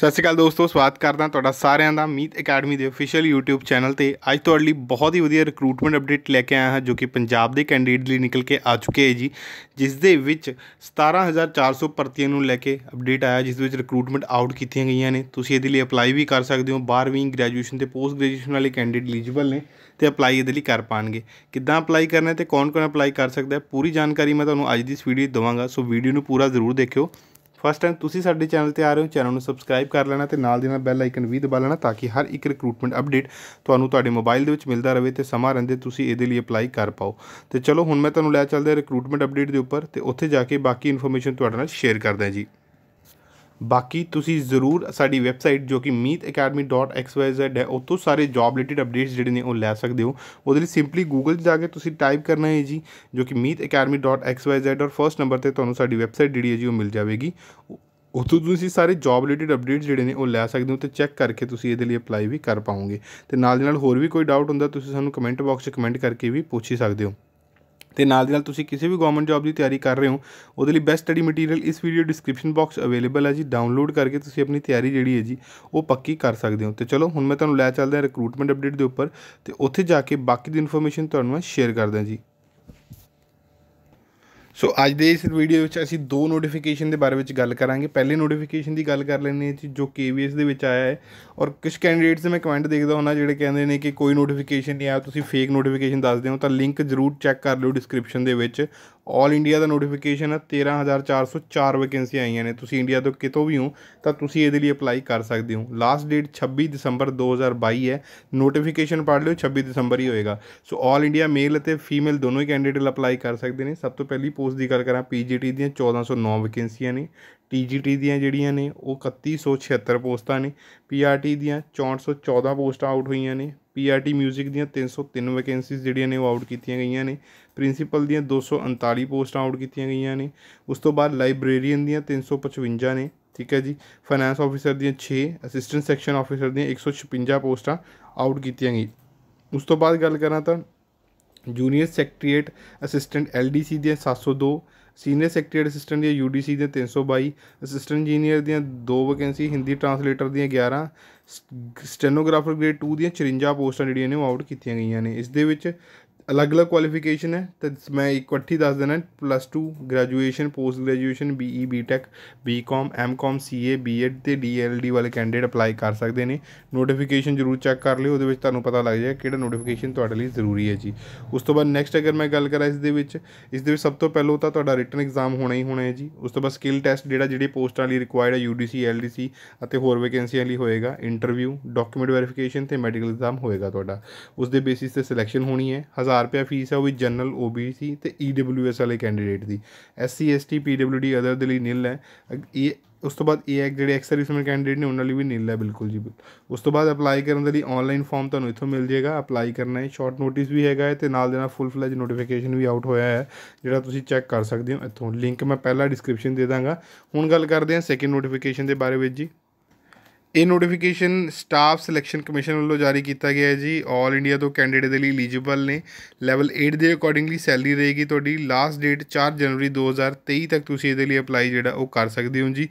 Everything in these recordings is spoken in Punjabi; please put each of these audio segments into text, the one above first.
ਸਤਿ ਸ਼੍ਰੀ ਅਕਾਲ ਦੋਸਤੋ ਸਵਾਗਤ ਕਰਦਾ ਤੁਹਾਡਾ ਸਾਰਿਆਂ ਦਾ ਮੀਤ ਅਕੈਡਮੀ ਦੇ ਅਫੀਸ਼ੀਅਲ YouTube ਚੈਨਲ ਤੇ ਅੱਜ ਤੁਹਾਡੇ ਲਈ ਬਹੁਤ ਹੀ ਵਧੀਆ ਰਿਕਰੂਟਮੈਂਟ ਅਪਡੇਟ ਲੈ ਕੇ ਆਇਆ ਹਾਂ ਜੋ ਕਿ ਪੰਜਾਬ ਦੇ ਕੈਂਡੀਡੇਟ ਲਈ ਨਿਕਲ ਕੇ ਆ ਚੁੱਕੇ ਹੈ ਜੀ ਜਿਸ ਦੇ ਵਿੱਚ 17400 ਭਰਤੀਆਂ ਨੂੰ ਲੈ ਕੇ ਅਪਡੇਟ ਆਇਆ ਜਿਸ ਵਿੱਚ ਰਿਕਰੂਟਮੈਂਟ ਆਊਟ ਕੀਤੀਆਂ ਗਈਆਂ ਨੇ ਤੁਸੀਂ ਇਹਦੇ ਲਈ ਅਪਲਾਈ ਵੀ ਕਰ ਸਕਦੇ ਹੋ 12ਵੀਂ ਗ੍ਰੈਜੂਏਸ਼ਨ ਤੇ ਪੋਸਟ ਗ੍ਰੈਜੂਏਸ਼ਨ ਵਾਲੇ ਕੈਂਡੀਡੇਟ ਐਲੀਜੀਬਲ ਨੇ ਤੇ ਅਪਲਾਈ ਇਹਦੇ ਲਈ ਕਰ ਪਾਣਗੇ ਕਿੱਦਾਂ ਅਪਲਾਈ ਕਰਨਾ ਤੇ ਕੌਣ-ਕੌਣ ਅਪਲਾਈ ਕਰ ਸਕਦਾ ਹੈ ਪੂਰੀ ਜਾਣਕਾਰੀ ਮੈਂ ਤੁਹਾਨੂੰ ਅੱਜ ਦੀ ਇਸ ਵੀਡੀਓ ਦਵਾਂਗਾ ਸੋ ਵੀਡੀਓ ਨੂੰ ਪੂਰਾ ਜ਼ਰੂਰ ਦੇਖਿਓ ਫਸਟ ਟਾਈਮ ਤੁਸੀਂ ਸਾਡੇ ਚੈਨਲ ਤੇ ਆ ਰਹੇ ਹੋ ਚੈਨਲ ਨੂੰ ਸਬਸਕ੍ਰਾਈਬ ਕਰ ਲੈਣਾ ਤੇ ਨਾਲ ਦੀ ਨਾਲ ਬੈਲ ਆਈਕਨ ਵੀ ਦਬਾ ਲੈਣਾ ਤਾਂ ਕਿ ਹਰ ਇੱਕ ਰਿਕਰੂਟਮੈਂਟ ਅਪਡੇਟ ਤੁਹਾਨੂੰ ਤੁਹਾਡੇ ਮੋਬਾਈਲ ਦੇ ਵਿੱਚ ਮਿਲਦਾ ਰਹੇ ਤੇ ਸਮਾਂ ਰਹਿੰਦੇ ਤੁਸੀਂ ਇਹਦੇ ਲਈ ਅਪਲਾਈ ਕਰ ਪਾਓ ਤੇ ਚਲੋ ਹੁਣ ਮੈਂ ਤੁਹਾਨੂੰ ਲੈ ਚੱਲਦਾ ਰਿਕਰੂਟਮੈਂਟ ਅਪਡੇਟ ਦੇ ਉੱਪਰ ਤੇ ਉੱਥੇ ਜਾ ਕੇ ਬਾਕੀ ਇਨਫੋਰਮੇਸ਼ਨ ਤੁਹਾਡੇ ਨਾਲ ਸ਼ੇਅਰ ਕਰਦਾ ਜੀ ਬਾਕੀ ਤੁਸੀਂ ਜ਼ਰੂਰ ਸਾਡੀ ਵੈਬਸਾਈਟ ਜੋ ਕਿ meetacademy.xyz ਹੈ ਉਤੋਂ ਸਾਰੇ ਜੌਬ ਰਿਲੇਟਡ ਅਪਡੇਟਸ ਜਿਹੜੇ ਨੇ ਉਹ ਲੈ ਸਕਦੇ ਹੋ ਉਹਦੇ ਲਈ ਸਿੰਪਲੀ ਗੂਗਲ 'ਚ ਜਾ ਕੇ ਤੁਸੀਂ ਟਾਈਪ ਕਰਨਾ ਹੈ ਜੀ ਜੋ ਕਿ meetacademy.xyz ਔਰ ਫਰਸਟ ਨੰਬਰ ਤੇ ਤੁਹਾਨੂੰ ਸਾਡੀ ਵੈਬਸਾਈਟ ਜਿਹੜੀ ਹੈ ਜੀ ਉਹ ਮਿਲ ਜਾਵੇਗੀ ਉਤੋਂ ਤੁਸੀਂ ਸਾਰੇ ਜੌਬ ਰਿਲੇਟਡ ਅਪਡੇਟਸ ਜਿਹੜੇ ਨੇ ਉਹ ਲੈ ਸਕਦੇ ਹੋ ਤੇ ਚੈੱਕ ਕਰਕੇ ਤੁਸੀਂ ਇਹਦੇ ਲਈ ਅਪਲਾਈ ਵੀ ਕਰ ਪਾਓਗੇ ਤੇ ਨਾਲ ਦੇ ਨਾਲ ਹੋਰ ਵੀ ਕੋਈ ਡਾਊਟ ਹੁੰਦਾ ਤੁਸੀਂ ਸਾਨੂੰ ਕਮੈਂਟ ਬਾਕਸ 'ਚ ਕਮੈਂਟ ਕਰਕੇ ਵੀ ਪੁੱਛ ਹੀ ਸਕਦੇ ਹੋ ਤੇ ਨਾਲ ਦੀ ਨਾਲ ਤੁਸੀਂ ਕਿਸੇ ਵੀ ਗਵਰਨਮੈਂਟ ਜੌਬ ਦੀ ਤਿਆਰੀ ਕਰ ਰਹੇ ਹੋ ਉਹਦੇ ਲਈ ਬੈਸਟ ਸਟੱਡੀ ਮਟੀਰੀਅਲ ਇਸ ਵੀਡੀਓ ਡਿਸਕ੍ਰਿਪਸ਼ਨ ਬਾਕਸ ਅਵੇਲੇਬਲ ਹੈ ਜੀ ਡਾਊਨਲੋਡ ਕਰਕੇ ਤੁਸੀਂ ਆਪਣੀ ਤਿਆਰੀ ਜਿਹੜੀ ਹੈ ਜੀ ਉਹ ਪੱਕੀ ਕਰ ਸਕਦੇ ਹੋ ਤੇ ਚਲੋ ਹੁਣ ਮੈਂ ਤੁਹਾਨੂੰ ਲੈ ਚੱਲਦਾ ਰਿਕਰੂਟਮੈਂਟ ਅਪਡੇਟ ਦੇ ਉੱਪਰ ਤੇ ਉੱਥੇ ਜਾ ਕੇ ਬਾਕੀ ਦੀ ਇਨਫੋਰਮੇਸ਼ਨ ਤੁਹਾਨੂੰ ਮੈਂ ਸ਼ੇਅਰ ਕਰਦਾ ਜੀ ਸੋ ਅੱਜ ਦੇ ਇਸ ਵੀਡੀਓ ਵਿੱਚ ਅਸੀਂ ਦੋ ਨੋਟੀਫਿਕੇਸ਼ਨ ਦੇ ਬਾਰੇ ਵਿੱਚ ਗੱਲ ਕਰਾਂਗੇ ਪਹਿਲੇ ਨੋਟੀਫਿਕੇਸ਼ਨ ਦੀ ਗੱਲ ਕਰ ਲੈਂਦੇ ਹਾਂ ਜੋ KVS ਦੇ ਵਿੱਚ ਆਇਆ ਹੈ ਔਰ ਕੁਝ ਕੈਂਡੀਡੇਟਸ ਨੇ ਮੈਂ ਕਮੈਂਟ ਦੇਖਦਾ ਹੁੰਦਾ ਜਿਹੜੇ ਕਹਿੰਦੇ ਨੇ ਕਿ ਕੋਈ ਨੋਟੀਫਿਕੇਸ਼ਨ ਨਹੀਂ ਆਇਆ ਤੁਸੀਂ ਫੇਕ ਨੋਟੀਫਿਕੇਸ਼ਨ ਦੱਸਦੇ ਹੋ ਤਾਂ ਲਿੰਕ ਜ਼ਰੂਰ ਚੈੱਕ ਕਰ ਲਿਓ ਡਿਸਕ੍ਰਿਪਸ਼ਨ ਦੇ ਵਿੱਚ ਆਲ ਇੰਡੀਆ ਦਾ ਨੋਟੀਫਿਕੇਸ਼ਨ ਹੈ 13404 ਵੈਕੈਂਸੀਆਂ ਆਈਆਂ ਨੇ ਤੁਸੀਂ ਇੰਡੀਆ ਤੋਂ ਕਿਤੋਂ ਵੀ ਹੋ ਤਾਂ ਤੁਸੀਂ ਇਹਦੇ ਲਈ ਅਪਲਾਈ ਕਰ ਸਕਦੇ ਹੋ ਲਾਸਟ ਡੇਟ 26 ਦਸੰਬਰ 2022 ਹੈ ਨੋਟੀਫਿਕੇਸ਼ਨ ਪੜ੍ਹ ਲਿਓ 26 ਦਸੰਬਰ ਹੀ ਹੋਏਗਾ ਸੋ ਆਲ ਇੰਡੀਆ ਮੇਲ ਅਤੇ ਫੀਮੇਲ ਦੋਨੋਂ ਹੀ ਕੈਂਡੀਡੇਟ ਅਪਲਾਈ ਕਰ ਸਕਦੇ ਨੇ ਸਭ ਤੋਂ ਪਹਿਲੀ ਪੋਸਟ ਦੀ ਗੱਲ ਕਰਾਂ ਪੀਜੀਟੀ ਦੀਆਂ 1409 ਵੈਕੈਂਸੀਆਂ ਨੇ ਟੀਜੀਟੀ ਦੀਆਂ ਜਿਹੜੀਆਂ ਨੇ ਉਹ 3176 ਪੋਸਟਾਂ ਨੇ ਪੀਆਰਟੀ ਦੀਆਂ 6414 ਪੋਸਟਾਂ ਆਊਟ ਹੋਈਆਂ ਨੇ ਪੀਆਰਟੀ 뮤직 ਦੀਆਂ 303 ਵੈਕੈਂਸੀਜ਼ ਜਿਹੜੀਆਂ ਨੇ ਉਹ ਆਊਟ ਕੀਤੀਆਂ ਗਈਆਂ ਨੇ ਪ੍ਰਿੰਸੀਪਲ ਦੀਆਂ 239 ਪੋਸਟਾਂ ਆਊਟ ਕੀਤੀਆਂ ਗਈਆਂ ਨੇ ਉਸ ਤੋਂ ਬਾਅਦ ਲਾਇਬ੍ਰੇਰੀਅਨ ਦੀਆਂ 355 ਨੇ ਠੀਕ ਹੈ ਜੀ ਫਾਈਨੈਂਸ ਆਫੀਸਰ ਦੀਆਂ 6 ਅਸਿਸਟੈਂਟ ਸੈਕਸ਼ਨ ਆਫੀਸਰ ਦੀਆਂ 156 ਪੋਸਟਾਂ ਆਊਟ ਕੀਤੀਆਂ ਗਈਆਂ ਉਸ ਤੋਂ ਬਾਅਦ ਗੱਲ ਕਰਾਂ ਤਾਂ ਜੂਨੀਅਰ ਸੈਕਟਰੀਏਟ ਅਸਿਸਟੈਂਟ ਐਲਡੀਸੀ ਦੀਆਂ 702 ਸੀਨੀਅਰ ਸੈਕਟਰੀ ਅਸਿਸਟੈਂਟ ਦੀਆਂ ਯੂਡੀਸੀ ਦੇ 322 ਅਸਿਸਟੈਂਟ ਇੰਜੀਨੀਅਰ ਦੀਆਂ ਦੋ ਵੈਕੈਂਸੀ ਹਿੰਦੀ ਟਰਾਂਸਲੇਟਰ ਦੀਆਂ 11 ਸਟੈਨੋਗ੍ਰਾਫਰ ਗ੍ਰੇਡ 2 ਦੀਆਂ 54 ਪੋਸਟਾਂ ਜਿਹੜੀਆਂ ਨੇ ਉਹ ਆਊਟ ਕੀਤੀਆਂ ਗਈਆਂ ਨੇ ਇਸ ਦੇ ਵਿੱਚ ਅਲੱਗ ਅਲੱਗ ਕੁਆਲੀਫਿਕੇਸ਼ਨ ਹੈ ਤੇ ਮੈਂ ਇੱਕ ਇਕੱਠੀ ਦੱਸ ਦੇਣਾ plus 2 graduation post graduation BE BTech BCom MCom CA BEd ਤੇ ਡੀਐਲਡੀ ਵਾਲੇ ਕੈਂਡੀਡੇਟ ਅਪਲਾਈ ਕਰ ਸਕਦੇ ਨੇ ਨੋਟੀਫਿਕੇਸ਼ਨ ਜ਼ਰੂਰ ਚੈੱਕ ਕਰ ਲਿਓ ਉਹਦੇ ਵਿੱਚ ਤੁਹਾਨੂੰ ਪਤਾ ਲੱਗ ਜਾਏ ਕਿਹੜਾ ਨੋਟੀਫਿਕੇਸ਼ਨ ਤੁਹਾਡੇ ਲਈ ਜ਼ਰੂਰੀ ਹੈ ਜੀ ਉਸ ਤੋਂ ਬਾਅਦ ਨੈਕਸਟ ਅਗਰ ਮੈਂ ਗੱਲ ਕਰਾਂ ਇਸ ਦੇ ਵਿੱਚ ਇਸ ਦੇ ਵਿੱਚ ਸਭ ਤੋਂ ਪਹਿਲਾਂ ਤਾਂ ਤੁਹਾਡਾ ਰਿਟਨ ਐਗਜ਼ਾਮ ਹੋਣਾ ਹੀ ਹੋਣਾ ਹੈ ਜੀ ਉਸ ਤੋਂ ਬਾਅਦ ਸਕਿੱਲ ਟੈਸਟ ਜਿਹੜਾ ਜਿਹੜੇ ਪੋਸਟਾਂ ਲਈ ਰਿਕੁਆਇਰਡ ਹੈ ਯੂਡੀਸੀ ਐਲਡੀਸੀ ਅਤੇ ਹੋਰ ਵੈਕੈਂਸੀਆਂ ਲਈ ਹੋਏਗਾ ਇੰਟਰਵਿਊ ਡਾਕੂਮੈਂਟ ਵੈਰੀਫਿਕੇਸ਼ਨ ਤੇ ਮੈਡੀਕਲ ਐਗਜ਼ਾਮ ਹੋਏਗਾ ਤੁਹਾਡਾ ਉਸ ਦੇ ਬੇਸਿਸ ਤੇ ਸਿਲੈਕਸ਼ਨ ਹੋਣੀ ਹੈ 1000 ਰੁਪਿਆ ਫੀਸ ਹੈ ਉਹ ਵੀ ਜਨਰਲ ਓਬੀਸੀ ਤੇ ਈਡਬਲਯੂਐਸ e ਵਾਲੇ ਕੈਂਡੀਡੇਟ ਦੀ ਐਸਸੀ ਐਸਟੀ ਪੀਡਬਲਯੂਡੀ ਅਦਰ ਦੇ ਲਈ ਨਿਲ ਹੈ ਇਹ ਉਸ ਤੋਂ ਬਾਅਦ ਇਹ ਐਕਟ ਜਿਹੜੇ ਐਕਸ ਸਰਵਿਸਮੈਨ ਕੈਂਡੀਡੇਟ ਨੇ ਉਹਨਾਂ ਲਈ ਵੀ ਨਿਲ ਹੈ ਬਿਲਕੁਲ ਜੀ ਉਸ ਤੋਂ ਬਾਅਦ ਅਪਲਾਈ ਕਰਨ ਦੇ ਲਈ ਆਨਲਾਈਨ ਫਾਰਮ ਤੁਹਾਨੂੰ ਇੱਥੋਂ ਮਿਲ ਜਾਏਗਾ ਅਪਲਾਈ ਕਰਨਾ ਹੈ ਸ਼ਾਰਟ ਨੋਟਿਸ ਵੀ ਹੈਗਾ ਹੈ ਤੇ ਨਾਲ ਦੇ ਨਾਲ ਫੁੱਲ ਫਲੈਜ ਨੋਟੀਫਿਕੇਸ਼ਨ ਵੀ ਆਊਟ ਹੋਇਆ ਹੈ ਜਿਹੜਾ ਤੁਸੀਂ ਚੈੱਕ ਕਰ ਸਕਦੇ ਹੋ ਇੱਥੋਂ ਲਿੰਕ ਮੈਂ ਪਹਿਲਾਂ ਡਿਸਕ੍ਰਿਪਸ਼ਨ ਦੇ ਦਾਂਗਾ ਹੁਣ ਗੱਲ ਕਰਦੇ ਹਾਂ ਸੈਕਿੰਡ ਨੋਟੀਫਿਕੇਸ਼ਨ ਦੇ ਬਾਰੇ ਵਿੱਚ ਜੀ ਇਹ ਨੋਟੀਫਿਕੇਸ਼ਨ ਸਟਾਫ ਸਿਲੈਕਸ਼ਨ ਕਮਿਸ਼ਨ ਵੱਲੋਂ ਜਾਰੀ ਕੀਤਾ ਗਿਆ ਹੈ ਜੀ 올 ਇੰਡੀਆ ਤੋਂ ਕੈਂਡੀਡੇਟ ਦੇ ਲਈ ਐਲੀਜੀਬਲ ਨੇ ਲੈਵਲ 8 ਦੇ ਅਕੋਰਡਿੰਗਲੀ ਸੈਲਰੀ ਰਹੇਗੀ ਤੁਹਾਡੀ ਲਾਸਟ ਡੇਟ 4 ਜਨਵਰੀ 2023 ਤੱਕ ਤੁਸੀਂ ਇਹਦੇ ਲਈ ਅਪਲਾਈ ਜਿਹੜਾ ਉਹ ਕਰ ਸਕਦੇ ਹੋ ਜੀ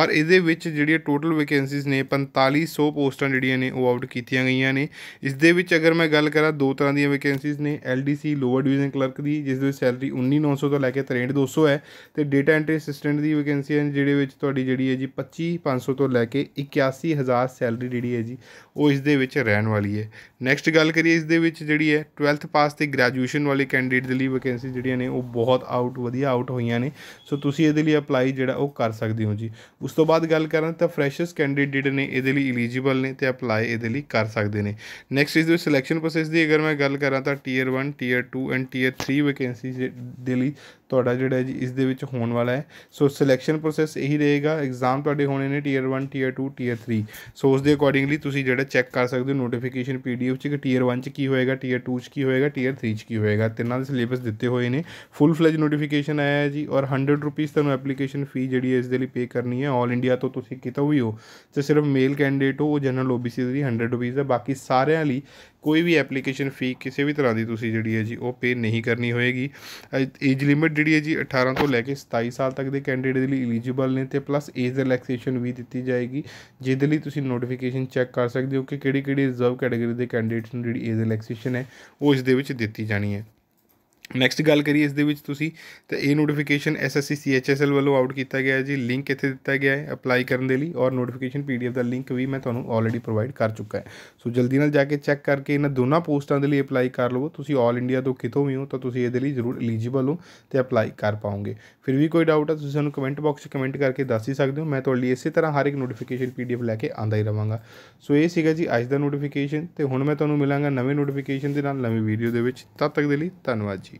ਔਰ ਇਹਦੇ ਵਿੱਚ ਜਿਹੜੀਆਂ ਟੋਟਲ ਵੈਕੈਂਸੀਜ਼ ਨੇ 4500 ਪੋਸਟਾਂ ਜਿਹੜੀਆਂ ਨੇ ਉਹ ਆਊਟ ਕੀਤੀਆਂ ਗਈਆਂ ਨੇ ਇਸ ਦੇ ਵਿੱਚ ਅਗਰ ਮੈਂ ਗੱਲ ਕਰਾਂ ਦੋ ਤਰ੍ਹਾਂ ਦੀਆਂ ਵੈਕੈਂਸੀਜ਼ ਨੇ ਐਲਡੀਸੀ ਲੋਅਰ ਡਿਵੀਜ਼ਨ ਕਲਰਕ ਦੀ ਜਿਸ ਦੀ ਸੈਲਰੀ 19900 ਤੋਂ ਲੈ ਕੇ 63200 ਹੈ ਤੇ ਡਾਟਾ ਐਂਟਰੀ ਅਸਿਸਟੈਂਟ ਦੀ ਵੈਕੈਂਸੀ ਹੈ ਜਿਹਦੇ ਵਿੱਚ ਤੁਹਾਡੀ ਜਿਹੜੀ ਹੈ ਜੀ 25500 ਤੋਂ ਲੈ ਕੇ 85000 ਸੈਲਰੀ ਜਿਹੜੀ ਹੈ ਜੀ ਉਹ ਇਸ ਦੇ ਵਿੱਚ ਰਹਿਣ ਵਾਲੀ ਹੈ ਨੈਕਸਟ ਗੱਲ ਕਰੀਏ ਇਸ ਦੇ ਵਿੱਚ ਜਿਹੜੀ ਹੈ 12th ਪਾਸ ਤੇ ਗ੍ਰੈਜੂਏਸ਼ਨ ਵਾਲੇ ਕੈਂਡੀਡੇਟ ਦੇ ਲਈ ਵੈਕੈਂਸੀ ਜਿਹੜੀਆਂ ਨੇ ਉਹ ਬਹੁਤ ਆਊਟ ਵਧੀਆ ਆਊਟ ਹੋਈਆਂ ਨੇ ਸੋ ਤੁਸੀਂ ਇਹਦੇ ਲਈ ਅਪਲਾਈ ਜਿਹੜਾ ਉਹ ਕਰ ਸਕਦੇ ਹੋ ਜੀ ਉਸ ਤੋਂ ਬਾਅਦ ਗੱਲ ਕਰਾਂ ਤਾਂ ਫਰੈਸ਼ਰਸ ਕੈਂਡੀਡੇਟ ਨੇ ਇਹਦੇ ਲਈ ਐਲੀਜੀਬਲ ਨੇ ਤੇ ਅਪਲਾਈ ਇਹਦੇ ਲਈ ਕਰ ਸਕਦੇ ਨੇ ਨੈਕਸਟ ਇਸ ਦੇ ਸਿਲੈਕਸ਼ਨ ਪ੍ਰੋਸੈਸ ਦੀ ਅਗਰ ਮੈਂ ਗੱਲ ਕਰਾਂ ਤਾਂ tier 1 tier 2 and tier 3 vacancy ਦੇ ਲਈ ਤੁਹਾਡਾ ਜਿਹੜਾ ਜੀ ਇਸ ਦੇ ਵਿੱਚ ਹੋਣ ਵਾਲਾ ਹੈ ਸੋ ਸਿਲੈਕਸ਼ਨ ਪ੍ਰੋਸੈਸ ਇਹੀ ਰਹੇਗਾ ਐਗਜ਼ਾਮ ਤੁਹਾਡੇ ਹੋਣੇ ਨੇ ਟੀਅਰ 1 ਟੀਅਰ 2 ਟੀਅਰ 3 ਸੋ ਉਸ ਦੇ ਅਕੋਰਡਿੰਗਲੀ ਤੁਸੀਂ ਜਿਹੜਾ ਚੈੱਕ ਕਰ ਸਕਦੇ ਹੋ ਨੋਟੀਫਿਕੇਸ਼ਨ ਪੀਡੀਐਫ ਚ ਕਿ ਟੀਅਰ 1 ਚ ਕੀ ਹੋਏਗਾ ਟੀਅਰ 2 ਚ ਕੀ ਹੋਏਗਾ ਟੀਅਰ 3 ਚ ਕੀ ਹੋਏਗਾ ਤਿੰਨਾਂ ਦੇ ਸਿਲੇਬਸ ਦਿੱਤੇ ਹੋਏ ਨੇ ਫੁੱਲ ਫਲੇਜ ਨੋਟੀਫਿਕੇਸ਼ਨ ਆਇਆ ਹੈ ਜੀ ਔਰ 100 ਰੁਪਏ ਤੁਹਾਨੂੰ ਐਪਲੀਕੇਸ਼ਨ ਫੀ ਜਿਹੜੀ ਹੈ ਇਸ ਦੇ ਲਈ ਪੇ ਕਰਨੀ ਹੈ 올 ਇੰਡੀਆ ਤੋਂ ਤੁਸੀਂ ਕਿਤੋਂ ਵੀ ਹੋ ਤੇ ਸਿਰਫ ਮੇਲ ਕੈਂਡੀਡੇਟ ਹੋ ਉਹ ਜਨਰਲ ਓਬੀਸੀ ਦੀ 100 ਰੁਪਏ ਹੈ ਬਾਕੀ ਸਾਰਿਆਂ ਲਈ ਕੋਈ ਵੀ ਐਪਲੀਕੇਸ਼ਨ ਫੀ ਕਿਸੇ ਵੀ ਤਰ੍ਹਾਂ ਦੀ ਤੁਸੀਂ ਜਿਹੜੀ ਹੈ ਜੀ ਉਹ ਪੇ ਨਹੀਂ ਕਰਨੀ ਹੋਏਗੀ ਏਜ ਲਿਮਿਟ ਜਿਹੜੀ ਹੈ ਜੀ 18 ਤੋਂ ਲੈ ਕੇ 27 ਸਾਲ ਤੱਕ ਦੇ ਕੈਂਡੀਡੇਟ ਦੇ ਲਈ ਐਲੀਜੀਬਲ ਨੇ ਤੇ ਪਲੱਸ ਏਜ ਰਿਲੈਕਸੇਸ਼ਨ ਵੀ ਦਿੱਤੀ ਜਾਏਗੀ ਜਿਹਦੇ ਲਈ ਤੁਸੀਂ ਨੋਟੀਫਿਕੇਸ਼ਨ ਚੈੱਕ ਕਰ ਸਕਦੇ ਹੋ ਕਿ ਕਿਹੜੀ ਕਿਹੜੀ ਰਿਜ਼ਰਵ ਕੈਟਾਗਰੀ ਦੇ ਕੈਂਡੀਡੇਟਸ ਨੂੰ ਜਿਹੜੀ ਏਜ ਰਿਲੈਕਸੇਸ਼ਨ ਹੈ ਉਹ ਇਸ ਦੇ ਵਿੱਚ ਦਿੱਤੀ ਜਾਣੀ ਹੈ ਨੈਕਸਟ ਗੱਲ ਕਰੀਏ ਇਸ ਦੇ ਵਿੱਚ ਤੁਸੀਂ ਤੇ ਇਹ ਨੋਟੀਫਿਕੇਸ਼ਨ ਐਸਐਸਸੀ ਸੀਐਚਐਸਐਲ ਵੱਲੋਂ ਆਊਟ ਕੀਤਾ ਗਿਆ ਹੈ ਜੀ ਲਿੰਕ ਇੱਥੇ ਦਿੱਤਾ ਗਿਆ ਹੈ ਅਪਲਾਈ ਕਰਨ ਦੇ ਲਈ ਔਰ ਨੋਟੀਫਿਕੇਸ਼ਨ ਪੀਡੀਐਫ ਦਾ ਲਿੰਕ ਵੀ ਮੈਂ ਤੁਹਾਨੂੰ ਆਲਰੇਡੀ ਪ੍ਰੋਵਾਈਡ ਕਰ ਚੁੱਕਾ ਹੈ ਸੋ ਜਲਦੀ ਨਾਲ ਜਾ ਕੇ ਚੈੱਕ ਕਰਕੇ ਇਹਨਾਂ ਦੋਨਾਂ ਪੋਸਟਾਂ ਦੇ ਲਈ ਅਪਲਾਈ ਕਰ ਲਵੋ ਤੁਸੀਂ ਆਲ ਇੰਡੀਆ ਤੋਂ ਕਿਤੋਂ ਵੀ ਹੋ ਤਾਂ ਤੁਸੀਂ ਇਹਦੇ ਲਈ ਜ਼ਰੂਰ ਐਲੀਜੀਬਲ ਹੋ ਤੇ ਅਪਲਾਈ ਕਰ ਪਾਓਗੇ ਫਿਰ ਵੀ ਕੋਈ ਡਾਊਟ ਹੈ ਤੁਸੀਂ ਸਾਨੂੰ ਕਮੈਂਟ ਬਾਕਸ 'ਚ ਕਮੈਂਟ ਕਰਕੇ ਦੱਸ ਹੀ ਸਕਦੇ ਹੋ ਮੈਂ ਤੁਹਾਡੇ ਲਈ ਇਸੇ ਤਰ੍ਹਾਂ ਹਰ ਇੱਕ ਨੋਟੀਫਿਕੇਸ਼ਨ ਪੀਡੀਐਫ ਲੈ ਕੇ ਆਂਦਾ ਹੀ ਰਵਾਂਗਾ ਸੋ ਇਹ ਸੀਗਾ ਜੀ ਅੱਜ ਦਾ ਨੋਟੀਫਿਕੇਸ਼ਨ ਤੇ ਹੁਣ ਮੈਂ ਤੁਹਾਨੂੰ ਮਿਲਾਂਗਾ ਨਵੇਂ ਨੋਟੀਫਿਕੇਸ਼ਨ ਦੇ ਨਾਲ ਨਵੀਂ ਵੀਡੀਓ ਦੇ ਵਿੱਚ ਤਦ ਤੱਕ ਦੇ ਲਈ ਧੰਨਵਾਦ ਜੀ